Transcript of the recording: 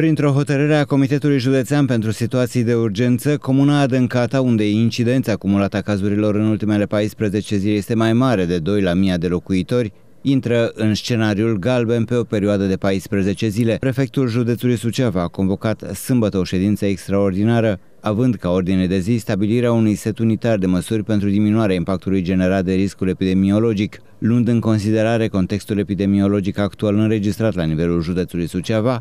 Printr-o hotărâre a Comitetului Județean pentru Situații de Urgență, Comuna Adâncata, unde incidența acumulată a cazurilor în ultimele 14 zile este mai mare de 2 la 1000 de locuitori, intră în scenariul galben pe o perioadă de 14 zile. Prefectul județului Suceava a convocat sâmbătă o ședință extraordinară, având ca ordine de zi stabilirea unui set unitar de măsuri pentru diminuarea impactului generat de riscul epidemiologic, luând în considerare contextul epidemiologic actual înregistrat la nivelul județului Suceava,